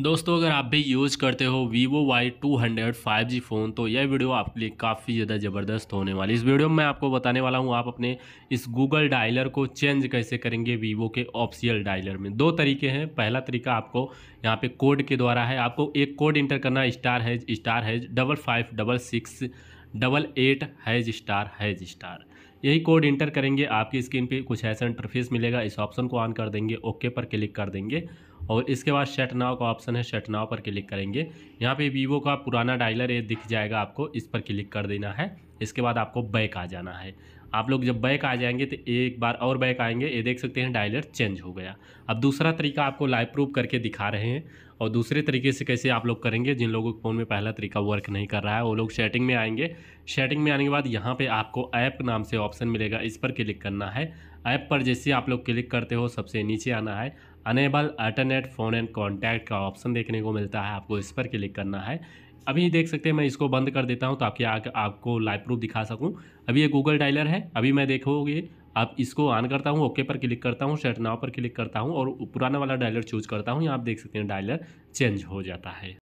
दोस्तों अगर आप भी यूज करते हो Vivo Y two hundred five G phone तो यह वीडियो आपके लिए काफ़ी ज़्यादा ज़बरदस्त होने वाली इस वीडियो में मैं आपको बताने वाला हूँ आप अपने इस गूगल डायलर को चेंज कैसे करेंगे वीवो के ऑप्शियल डायलर में दो तरीके हैं पहला तरीका आपको यहाँ पे कोड के द्वारा है आपको एक कोड इंटर करना star hash star hash double five double six double eight hash star hash star यही कोड इंटर करेंगे आपकी स्क्रीन पे कुछ ऐसा इंटरफेस मिलेगा इस ऑप्शन को ऑन कर देंगे ओके पर क्लिक कर देंगे और इसके बाद शट नाव का ऑप्शन है शट नाव पर क्लिक करेंगे यहाँ पे वीवो का पुराना डायलर ये दिख जाएगा आपको इस पर क्लिक कर देना है इसके बाद आपको बैक आ जाना है आप लोग जब बैक आ जाएंगे तो एक बार और बैक आएंगे ये देख सकते हैं डायलर चेंज हो गया अब दूसरा तरीका आपको लाइव प्रूफ करके दिखा रहे हैं और दूसरे तरीके से कैसे आप लोग करेंगे जिन लोगों के फ़ोन में पहला तरीका वर्क नहीं कर रहा है वो लोग सेटिंग में आएंगे सेटिंग में आने के बाद यहाँ पे आपको ऐप नाम से ऑप्शन मिलेगा इस पर क्लिक करना है ऐप पर जैसे आप लोग क्लिक करते हो सबसे नीचे आना है enable alternate phone and contact का ऑप्शन देखने को मिलता है आपको इस पर क्लिक करना है अभी देख सकते हैं मैं इसको बंद कर देता हूं तो आपके आग आपको लाइव प्रूफ दिखा सकूं अभी ये गूगल डायलर है अभी मैं देखोगे आप इसको ऑन करता हूं ओके पर क्लिक करता हूं शर्ट नाव पर क्लिक करता हूं और पुराना वाला डायलर चूज करता हूं यहाँ आप देख सकते हैं डायलर चेंज हो जाता है